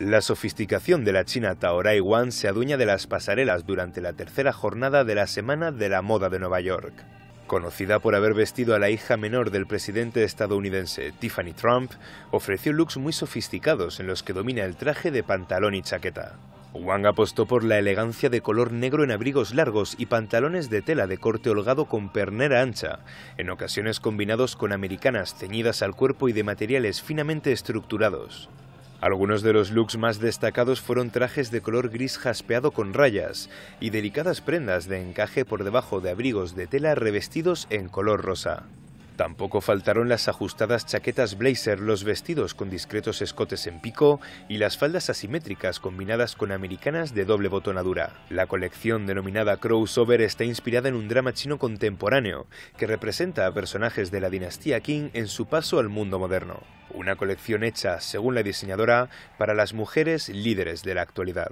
La sofisticación de la China Taorai Wang se adueña de las pasarelas durante la tercera jornada de la Semana de la Moda de Nueva York. Conocida por haber vestido a la hija menor del presidente estadounidense Tiffany Trump, ofreció looks muy sofisticados en los que domina el traje de pantalón y chaqueta. Wang apostó por la elegancia de color negro en abrigos largos y pantalones de tela de corte holgado con pernera ancha, en ocasiones combinados con americanas ceñidas al cuerpo y de materiales finamente estructurados. Algunos de los looks más destacados fueron trajes de color gris jaspeado con rayas y delicadas prendas de encaje por debajo de abrigos de tela revestidos en color rosa. Tampoco faltaron las ajustadas chaquetas blazer, los vestidos con discretos escotes en pico y las faldas asimétricas combinadas con americanas de doble botonadura. La colección denominada Crossover está inspirada en un drama chino contemporáneo que representa a personajes de la dinastía Qing en su paso al mundo moderno. Una colección hecha, según la diseñadora, para las mujeres líderes de la actualidad.